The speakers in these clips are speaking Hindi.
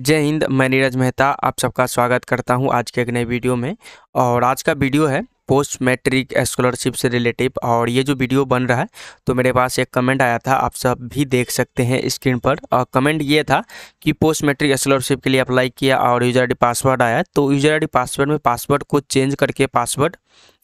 जय हिंद मैं नीरज मेहता आप सबका स्वागत करता हूं आज के एक नए वीडियो में और आज का वीडियो है पोस्ट मैट्रिक स्कॉलरशिप से रिलेटिव और ये जो वीडियो बन रहा है तो मेरे पास एक कमेंट आया था आप सब भी देख सकते हैं स्क्रीन पर और कमेंट ये था कि पोस्ट मैट्रिक स्कॉलरशिप के लिए अप्लाई किया और यूजर आई पासवर्ड आया तो यूजर आई पासवर्ड में पासवर्ड को चेंज करके पासवर्ड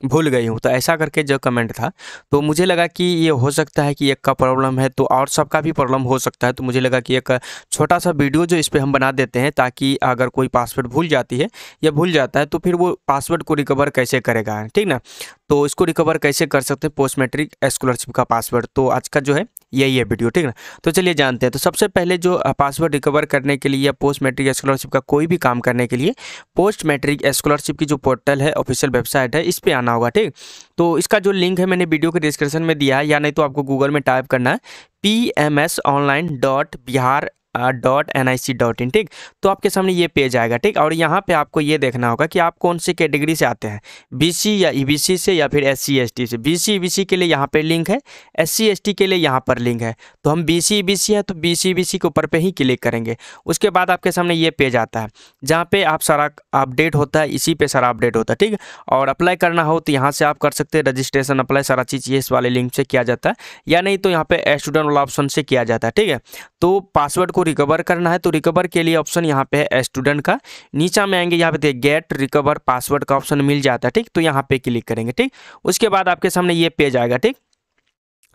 भूल गई हूँ तो ऐसा करके जो कमेंट था तो मुझे लगा कि ये हो सकता है कि एक का प्रॉब्लम है तो और सबका भी प्रॉब्लम हो सकता है तो मुझे लगा कि एक छोटा सा वीडियो जो इस पर हम बना देते हैं ताकि अगर कोई पासवर्ड भूल जाती है या भूल जाता है तो फिर वो पासवर्ड को रिकवर कैसे करेगा ठीक ना तो इसको रिकवर कैसे कर सकते हैं पोस्ट मैट्रिक स्कॉलरशिप का पासवर्ड तो आज का जो है यही है वीडियो ठीक है तो चलिए जानते हैं तो सबसे पहले जो पासवर्ड रिकवर करने के लिए या पोस्ट मैट्रिक स्कॉलरशिप का कोई भी काम करने के लिए पोस्ट मैट्रिक स्कॉलरशिप की जो पोर्टल है ऑफिशियल वेबसाइट है इस पर आना होगा ठीक तो इसका जो लिंक है मैंने वीडियो के डिस्क्रिप्शन में दिया है या नहीं तो आपको गूगल में टाइप करना है P M S online dot Bihar dot N I C dot in ठीक तो आपके सामने ये पेज आएगा ठीक और यहाँ पे आपको ये देखना होगा कि आप कौन सी कैटेगरी से आते हैं बीसी या ईबीसी e से या फिर एससी एसटी से बीसी ईबीसी e के लिए यहाँ पर लिंक है एससी एसटी के लिए यहाँ पर लिंक है तो हम बीसी ईबीसी है तो बीसी ईबीसी e के ऊपर पे ही क्लिक करेंगे उसके बाद आपके सामने ये पेज आता है जहाँ पे आप सारा अपडेट होता है इसी पे सारा अपडेट होता है ठीक और अप्लाई करना हो तो यहाँ से आप कर सकते हैं रजिस्ट्रेशन अप्लाई सारा चीज़ ये इस वाले लिंक से किया जाता है या नहीं तो यहाँ पे स्टूडेंट वाला ऑप्शन से किया जाता है ठीक है तो पासवर्ड को रिकवर करना है तो रिकवर के लिए ऑप्शन यहाँ पे है स्टूडेंट का नीचा में आएंगे यहाँ पे देखिए गेट रिकवर पासवर्ड का ऑप्शन मिल जाता है ठीक तो यहाँ पे क्लिक करेंगे ठीक उसके बाद आपके सामने ये पेज आएगा ठीक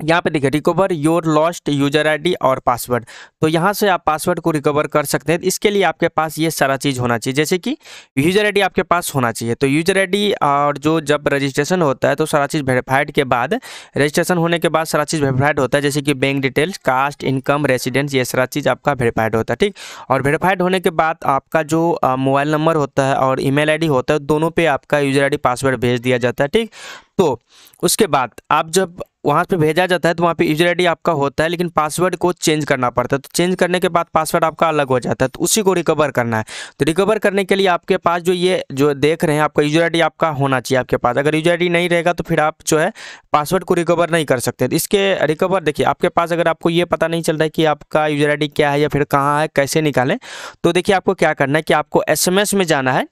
यहाँ पे देखिए recover your lost user ID और पासवर्ड तो यहाँ से आप पासवर्ड को रिकवर कर सकते हैं इसके लिए आपके पास ये सारा चीज़ होना चाहिए जैसे कि यूजर आईडी आपके पास होना चाहिए तो यूजर आईडी और जो जब रजिस्ट्रेशन होता है तो सारा चीज़ वेरीफाइड के बाद रजिस्ट्रेशन होने के बाद सारा चीज़ वेरीफाइड होता है जैसे कि bank details caste income residence ये सारा चीज़ आपका वेरीफाइड होता है ठीक और वेरीफाइड होने के बाद आपका जो मोबाइल नंबर होता है और आई डी होता है दोनों पर आपका यूजर डी पासवर्ड भेज दिया जाता है ठीक तो उसके बाद आप जब वहाँ पे भेजा जाता है तो वहाँ पे यूजर आई आपका होता है लेकिन पासवर्ड को चेंज करना पड़ता है तो चेंज करने के बाद पासवर्ड आपका अलग हो जाता है तो उसी को रिकवर करना है तो रिकवर करने के लिए आपके पास जो ये जो देख रहे हैं आपका यूजर आई आपका होना चाहिए आपके पास अगर यूजर आई नहीं रहेगा तो फिर आप जो है पासवर्ड को रिकवर नहीं कर सकते तो इसके रिकवर देखिए आपके पास अगर आपको ये पता नहीं चल रहा है कि आपका यूजर आई क्या है या फिर कहाँ है कैसे निकालें तो देखिए आपको क्या करना है कि आपको एस में जाना है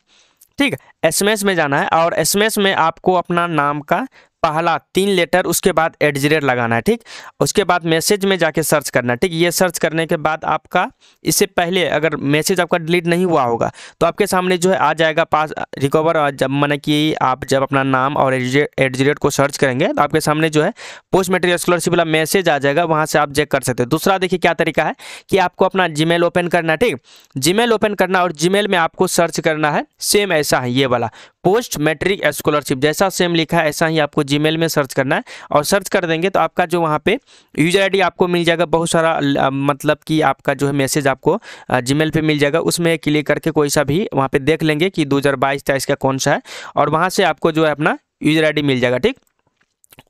ठीक एस में जाना है और एस में आपको अपना नाम का पहला तीन लेटर उसके बाद एडजरेट लगाना है ठीक उसके बाद मैसेज में जाके सर्च करना है ठीक ये सर्च करने के बाद आपका इससे पहले अगर मैसेज आपका डिलीट नहीं हुआ होगा तो आपके सामने जो है आ जाएगा पास रिकवर जब मैंने कि आप जब अपना नाम और एडजरेट को सर्च करेंगे तो आपके सामने जो है पोस्ट मेटेरियल स्कॉलरशिप वाला मैसेज आ जाएगा वहाँ से आप चेक कर सकते हैं दूसरा देखिए क्या तरीका है कि आपको अपना जीमेल ओपन करना है ठीक जीमेल ओपन करना और जी में आपको सर्च करना है सेम ऐसा है ये वाला पोस्ट मेट्रिक स्कॉलरशिप जैसा सेम लिखा है ऐसा ही आपको जीमेल में सर्च करना है और सर्च कर देंगे तो आपका जो वहाँ पे यूजर आईडी आपको मिल जाएगा बहुत सारा मतलब कि आपका जो है मैसेज आपको जीमेल पे मिल जाएगा उसमें क्लिक करके कोई सा भी वहाँ पे देख लेंगे कि दो हज़ार बाईस का कौन सा है और वहाँ से आपको जो है अपना यूजर आई मिल जाएगा ठीक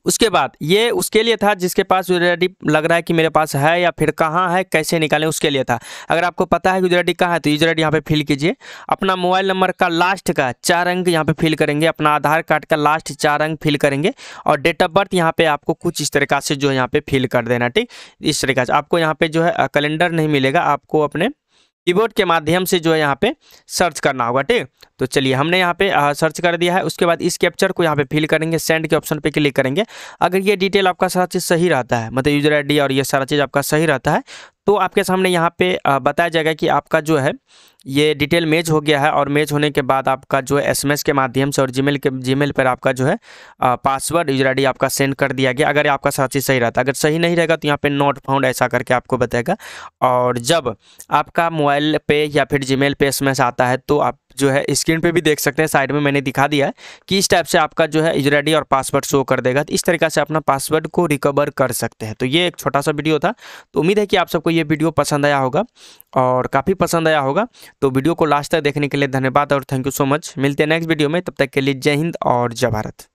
उसके बाद ये उसके लिए था जिसके पास यूजर लग रहा है कि मेरे पास है या फिर कहाँ है कैसे निकालें उसके लिए था अगर आपको पता है कि यूजर कहाँ है तो यूजर आई यहाँ पे फिल कीजिए अपना मोबाइल नंबर का लास्ट का चार अंक यहाँ पे फिल करेंगे अपना आधार कार्ड का लास्ट चार अंक फिल करेंगे और डेट ऑफ बर्थ यहाँ पर आपको कुछ इस तरीका से जो यहाँ पे फिल कर देना ठीक इस तरीका से आपको यहाँ पे जो है कैलेंडर नहीं मिलेगा आपको अपने कीबोर्ड के माध्यम से जो है यहाँ पे सर्च करना होगा ठीक तो चलिए हमने यहाँ पे आ, सर्च कर दिया है उसके बाद इस कैप्चर को यहाँ पे फिल करेंगे सेंड के ऑप्शन पे क्लिक करेंगे अगर ये डिटेल आपका सारा चीज़ सही रहता है मतलब यूजर आईडी और ये सारा चीज़ आपका सही रहता है तो आपके सामने यहाँ पे बताया जाएगा कि आपका जो है ये डिटेल मेज हो गया है और मेज होने के बाद आपका जो है एसएमएस के माध्यम से और जीमेल के जीमेल पर आपका जो है पासवर्ड यूजर आई आपका सेंड कर दिया गया अगर आपका सारा चीज़ सही रहता अगर सही नहीं रहेगा तो यहाँ पे नोट फाउंड ऐसा करके आपको बताएगा और जब आपका मोबाइल पे या फिर जी पे एस आता है तो आप जो है स्क्रीन पे भी देख सकते हैं साइड में मैंने दिखा दिया है कि इस टाइप से आपका जो है यूजर और पासवर्ड शो कर देगा तो इस तरीके से अपना पासवर्ड को रिकवर कर सकते हैं तो ये एक छोटा सा वीडियो था तो उम्मीद है कि आप सबको ये वीडियो पसंद आया होगा और काफ़ी पसंद आया होगा तो वीडियो को लास्ट तक देखने के लिए धन्यवाद और थैंक यू सो मच मिलते हैं नेक्स्ट वीडियो में तब तक के लिए जय हिंद और जय भारत